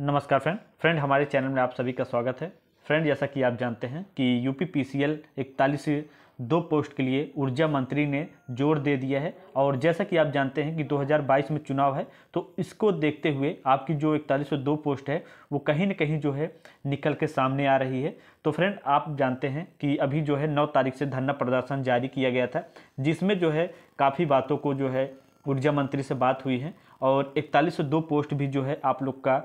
नमस्कार friend friend हमारे channel में आप सभी का स्वागत है फ्रेंड जैसा कि आप जानते हैं कि U P P C L इकतालीस दो पोस्ट के लिए ऊर्जा मंत्री ने जोर दे दिया है और जैसा कि आप जानते हैं कि 2022 में चुनाव है तो इसको देखते हुए आपकी जो इकतालीस दो पोस्ट है वो कहीं ना कहीं जो है निकल के सामने आ रही है तो फ्रेंड आप जानते हैं कि अभी जो है नौ तारीख से धरना प्रदर्शन जारी किया गया था जिसमें जो है काफ़ी बातों को जो है ऊर्जा मंत्री से बात हुई है और इकतालीस दो पोस्ट भी जो है आप लोग का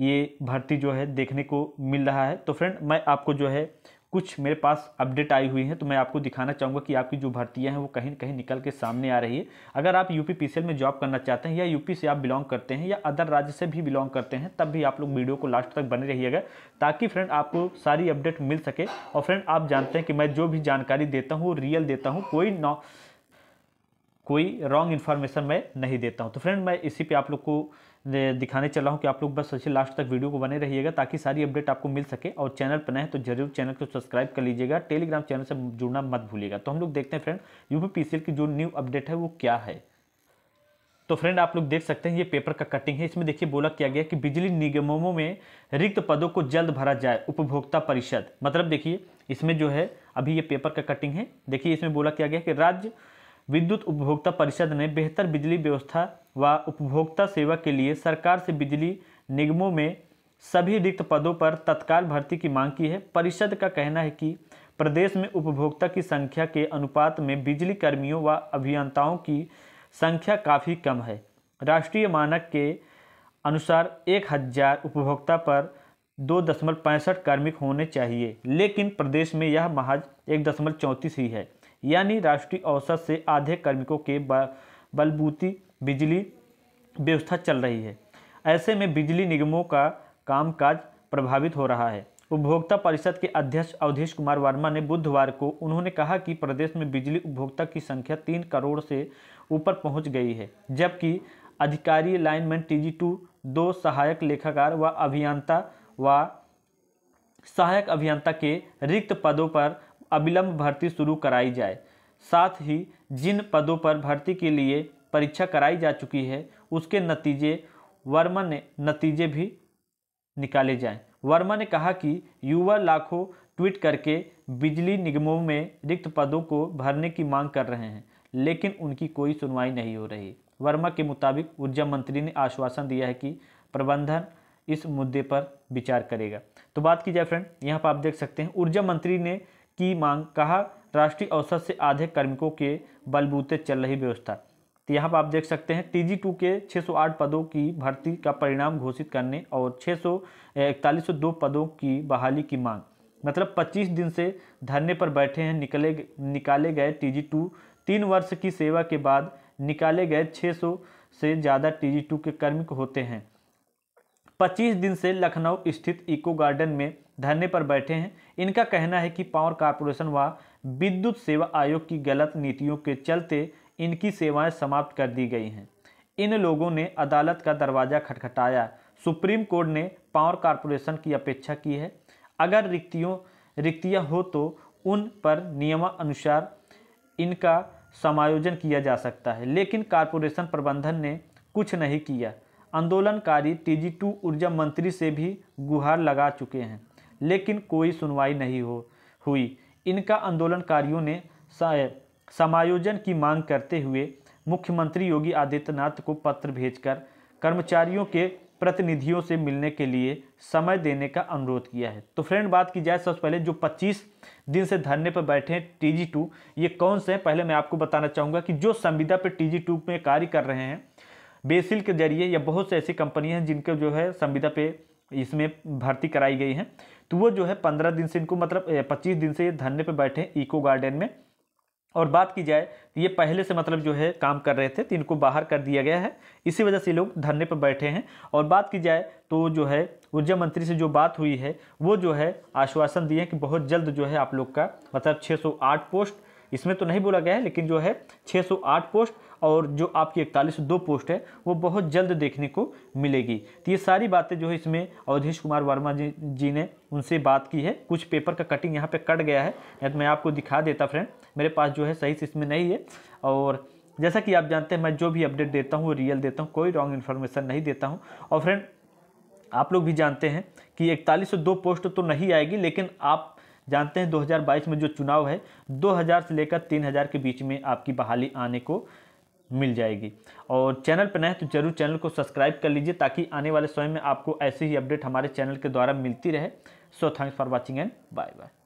ये भर्ती जो है देखने को मिल रहा है तो फ्रेंड मैं आपको जो है कुछ मेरे पास अपडेट आई हुई है तो मैं आपको दिखाना चाहूँगा कि आपकी जो भर्तियाँ हैं वो कहीं कहीं निकल के सामने आ रही है अगर आप यूपी पी में जॉब करना चाहते हैं या यूपी से आप बिलोंग करते हैं या अदर राज्य से भी बिलोंग करते हैं तब भी आप लोग वीडियो को लास्ट तक बने रहिएगा ताकि फ्रेंड आपको सारी अपडेट मिल सके और फ्रेंड आप जानते हैं कि मैं जो भी जानकारी देता हूँ रियल देता हूँ कोई नॉ कोई रॉन्ग इन्फॉर्मेशन मैं नहीं देता हूँ तो फ्रेंड मैं इसी पे आप लोग को दिखाने चला हूँ कि आप लोग बस सोचिए लास्ट तक वीडियो को बने रहिएगा ताकि सारी अपडेट आपको मिल सके और चैनल पर नए तो जरूर चैनल को सब्सक्राइब कर लीजिएगा टेलीग्राम चैनल से जुड़ना मत भूलिएगा तो हम लोग देखते हैं फ्रेंड यूपी की जो न्यू अपडेट है वो क्या है तो फ्रेंड आप लोग देख सकते हैं ये पेपर का कटिंग है इसमें देखिए बोला किया गया कि बिजली निगमों में रिक्त पदों को जल्द भरा जाए उपभोक्ता परिषद मतलब देखिए इसमें जो है अभी ये पेपर का कटिंग है देखिए इसमें बोला किया गया कि राज्य विद्युत उपभोक्ता परिषद ने बेहतर बिजली व्यवस्था व उपभोक्ता सेवा के लिए सरकार से बिजली निगमों में सभी रिक्त पदों पर तत्काल भर्ती की मांग की है परिषद का कहना है कि प्रदेश में उपभोक्ता की संख्या के अनुपात में बिजली कर्मियों व अभियंताओं की संख्या काफ़ी कम है राष्ट्रीय मानक के अनुसार एक हजार उपभोक्ता पर दो दशमलव पैंसठ कार्मिक होने चाहिए लेकिन प्रदेश में यह महज एक दशमलव चौंतीस ही है यानी राष्ट्रीय औसत से आधे कार्मिकों के बलबूती बिजली व्यवस्था चल रही है ऐसे में बिजली निगमों का कामकाज प्रभावित हो रहा है उपभोक्ता परिषद के अध्यक्ष अवधेश कुमार वर्मा ने बुधवार को उन्होंने कहा कि प्रदेश में बिजली उपभोक्ता की संख्या तीन करोड़ से ऊपर पहुंच गई है जबकि अधिकारी लाइनमैन टी टू दो सहायक लेखाकार व अभियंता व सहायक अभियंता के रिक्त पदों पर अविलंब भर्ती शुरू कराई जाए साथ ही जिन पदों पर भर्ती के लिए परीक्षा कराई जा चुकी है उसके नतीजे वर्मा ने नतीजे भी निकाले जाएं वर्मा ने कहा कि युवा लाखों ट्वीट करके बिजली निगमों में रिक्त पदों को भरने की मांग कर रहे हैं लेकिन उनकी कोई सुनवाई नहीं हो रही वर्मा के मुताबिक ऊर्जा मंत्री ने आश्वासन दिया है कि प्रबंधन इस मुद्दे पर विचार करेगा तो बात की जाए फ्रेंड यहाँ पर आप देख सकते हैं ऊर्जा मंत्री ने की मांग कहा राष्ट्रीय औसत से आधे कर्मिकों के बलबूते चल रही व्यवस्था तो यहाँ पर आप देख सकते हैं जी टू के 608 पदों की भर्ती का परिणाम घोषित करने और छः सौ दो पदों की बहाली की मांग मतलब 25 दिन से धरने पर बैठे हैं निकले निकाले गए जी टू तीन वर्ष की सेवा के बाद निकाले गए 600 से ज़्यादा जी टू के कर्मिक होते हैं 25 दिन से लखनऊ स्थित इको गार्डन में धरने पर बैठे हैं इनका कहना है कि पावर कॉरपोरेशन व विद्युत सेवा आयोग की गलत नीतियों के चलते इनकी सेवाएं समाप्त कर दी गई हैं इन लोगों ने अदालत का दरवाज़ा खटखटाया सुप्रीम कोर्ट ने पावर कॉरपोरेशन की अपेक्षा की है अगर रिक्तियों रिक्तियाँ हो तो उन पर नियमानुसार इनका समायोजन किया जा सकता है लेकिन कॉरपोरेशन प्रबंधन ने कुछ नहीं किया आंदोलनकारी टी टू ऊर्जा मंत्री से भी गुहार लगा चुके हैं लेकिन कोई सुनवाई नहीं हो हुई इनका आंदोलनकारियों ने समायोजन की मांग करते हुए मुख्यमंत्री योगी आदित्यनाथ को पत्र भेजकर कर्मचारियों के प्रतिनिधियों से मिलने के लिए समय देने का अनुरोध किया है तो फ्रेंड बात की जाए सबसे पहले जो 25 दिन से धरने पर बैठे हैं टी जी टू ये कौन से हैं पहले मैं आपको बताना चाहूँगा कि जो संविदा पर टी जी टू में कार्य कर रहे हैं बेसिल के जरिए या बहुत से ऐसी कंपनी हैं जिनके जो है संविदा पे इसमें भर्ती कराई गई हैं तो वो जो है पंद्रह दिन से इनको मतलब पच्चीस दिन से ये धरने पर बैठे हैं इको गार्डन में और बात की जाए तो ये पहले से मतलब जो है काम कर रहे थे तो इनको बाहर कर दिया गया है इसी वजह से लोग धरने पर बैठे हैं और बात की जाए तो जो है ऊर्जा मंत्री से जो बात हुई है वो जो है आश्वासन दिए हैं कि बहुत जल्द जो है आप लोग का मतलब 608 पोस्ट इसमें तो नहीं बोला गया है लेकिन जो है 608 पोस्ट और जो आपकी इकतालीस दो पोस्ट है वो बहुत जल्द देखने को मिलेगी तो ये सारी बातें जो है इसमें अवधेश कुमार वर्मा जी जी ने उनसे बात की है कुछ पेपर का कटिंग यहाँ पे कट गया है या तो मैं आपको दिखा देता फ्रेंड मेरे पास जो है सही से इसमें नहीं है और जैसा कि आप जानते हैं मैं जो भी अपडेट देता हूँ वो रियल देता हूँ कोई रॉन्ग इन्फॉर्मेशन नहीं देता हूँ और फ्रेंड आप लोग भी जानते हैं कि इकतालीस सौ दो पोस्ट तो नहीं आएगी लेकिन आप जानते हैं 2022 में जो चुनाव है 2000 से लेकर 3000 के बीच में आपकी बहाली आने को मिल जाएगी और चैनल पर नए तो जरूर चैनल को सब्सक्राइब कर लीजिए ताकि आने वाले समय में आपको ऐसी ही अपडेट हमारे चैनल के द्वारा मिलती रहे so thanks for watching and bye bye